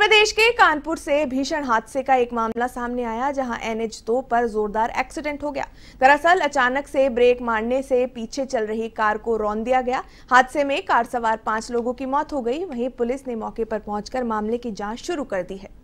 प्रदेश के कानपुर से भीषण हादसे का एक मामला सामने आया जहां एनएच दो पर जोरदार एक्सीडेंट हो गया दरअसल अचानक से ब्रेक मारने से पीछे चल रही कार को रौन दिया गया हादसे में कार सवार पांच लोगों की मौत हो गई वहीं पुलिस ने मौके पर पहुंचकर मामले की जांच शुरू कर दी है